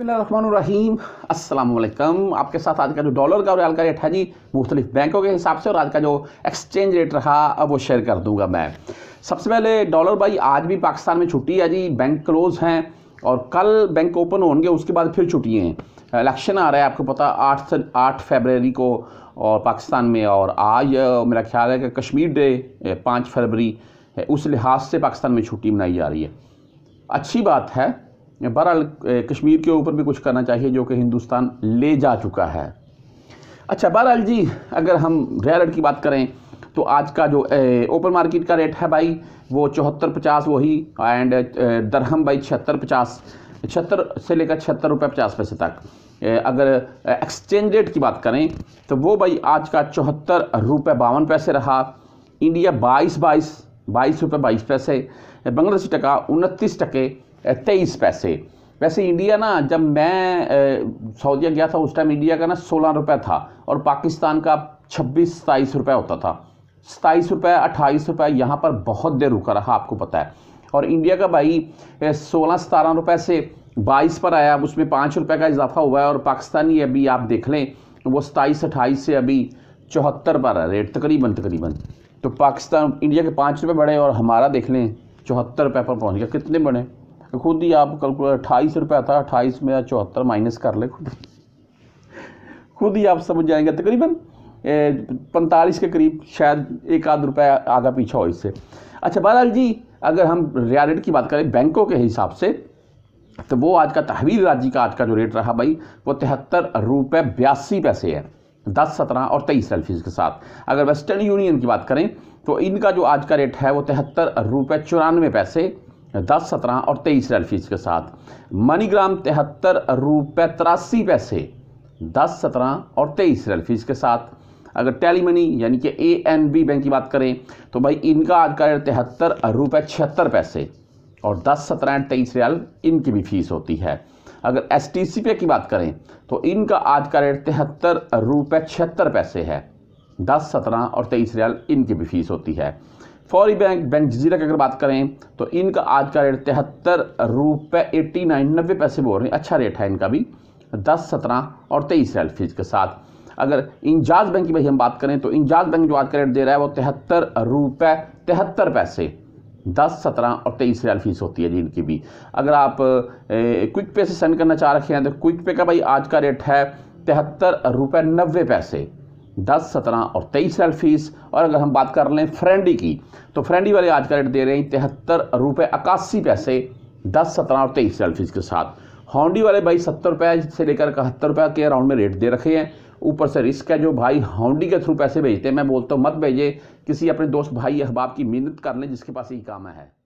रहीम अस्सलाम आपके साथ आज का जो डॉलर का और रियाल का रेट है जी मुख्तलिफ बैंकों के हिसाब से और आज का जो एक्सचेंज रेट रहा अब वो शेयर कर दूंगा मैं सबसे पहले डॉलर भाई आज भी पाकिस्तान में छुट्टी है जी बैंक क्लोज हैं और कल बैंक ओपन होंगे उसके बाद फिर छुट्टी हैं इलेक्शन आ रहा है आपको पता आठ से आठ फेबररी को और पाकिस्तान में और आज मेरा ख्याल है कि कश्मीर डे पाँच फरवरी उस लिहाज से पाकिस्तान में छुट्टी मनाई जा रही है अच्छी बात है बहरहाल कश्मीर के ऊपर भी कुछ करना चाहिए जो कि हिंदुस्तान ले जा चुका है अच्छा बहरहाल जी अगर हम रेयर की बात करें तो आज का जो ओपन मार्केट का रेट है भाई वो चौहत्तर पचास वही एंड दरहम भाई छिहत्तर पचास छिहत्तर से लेकर छिहत्तर रुपये पचास पैसे तक अगर एक्सचेंज रेट की बात करें तो वो भाई आज का चौहत्तर रुपये बावन पैसे रहा इंडिया बाईस बाईस बाईस रुपये बाईस पैसे बांग्लादेशी टका उनतीस टके तेईस पैसे वैसे इंडिया ना जब मैं सऊदीया गया था उस टाइम इंडिया का ना सोलह रुपये था और पाकिस्तान का छब्बीस सताईस रुपये होता था सताईस रुपये अट्ठाईस रुपये यहाँ पर बहुत देर रुका रहा आपको पता है और इंडिया का भाई सोलह सतारह रुपये से बाईस पर आया उसमें पाँच रुपये का इजाफा हुआ है और पाकिस्तानी अभी आप देख लें वो सताईस अट्ठाईस से अभी चौहत्तर पर है रेट तकरीबन तकरीबन तो पाकिस्तान इंडिया के पाँच रुपये बढ़े और हमारा देख लें चौहत्तर रुपये पर पहुँच गया कितने बढ़े खुद ही आप कैलकुलेट अट्ठाईस रुपया था अट्ठाईस में या चौहत्तर माइनस कर ले खुद खुद ही आप समझ जाएंगे तकरीबन पैंतालीस के करीब शायद एक आध रुपया आधा पीछा हो इससे अच्छा बहरहाल जी अगर हम रेट की बात करें बैंकों के हिसाब से तो वो आज का तहवील राज्य का आज का जो रेट रहा भाई वो तिहत्तर रुपये बयासी पैसे है दस सत्रह और तेईस सेल्फीज के साथ अगर वेस्टर्न यूनियन की बात करें तो इनका जो आज का रेट है वो तिहत्तर रुपये चौरानवे पैसे दस सत्रह और तेईस रेल फीस के साथ मनीग्राम तिहत्तर रुपये तिरासी पैसे दस सत्रह और तेईस रेल फीस के साथ अगर टैली मनी यानी कि ए एन बी बैंक की बात करें तो भाई इनका आज का रेट तिहत्तर रुपये छिहत्तर पैसे और दस सत्रह एंड तेईस रियाल इनकी भी फीस होती है अगर एस टी सी पे की बात करें तो इनका आज का रेट तिहत्तर रुपये छिहत्तर पैसे है दस सत्रह और तेईस रियाल इनकी भी फीस होती है फौरी बैंक बैंक जजीरा की अगर बात करें तो इनका आज का रेट तिहत्तर रुपये एट्टी नाइन नब्बे पैसे बोल रहे हैं अच्छा रेट है इनका भी दस सत्रह और तेईस रेल फीस के साथ अगर इंजाज बैंक की भाई हम बात करें तो इंजाज बैंक जो आज का रेट दे रहा है वो तिहत्तर रुपये तिहत्तर पैसे दस सत्रह और तेईस रियाल फीस होती है जी इनकी भी अगर आप क्विक पे से सेंड करना चाह रखे हैं तो क्विक पे का भाई आज का रेट है तिहत्तर रुपये नब्बे पैसे दस सत्रह और तेईस हज़ार फीस और अगर हम बात कर लें फ्रेंडी की तो फ्रेंडी वाले आज का रेट दे रहे हैं तिहत्तर रुपये इक्यासी पैसे दस सत्रह और तेईस हज़ार फीस के साथ हॉन्डी वाले भाई सत्तर रुपये से लेकर इकहत्तर रुपये के अराउंड में रेट दे रखे हैं ऊपर से रिस्क है जो भाई हॉन्डी के थ्रू पैसे भेजते हैं मैं बोलता हूँ मत भेजिए किसी अपने दोस्त भाई अहबाब की मेहनत कर लें जिसके पास ये काम है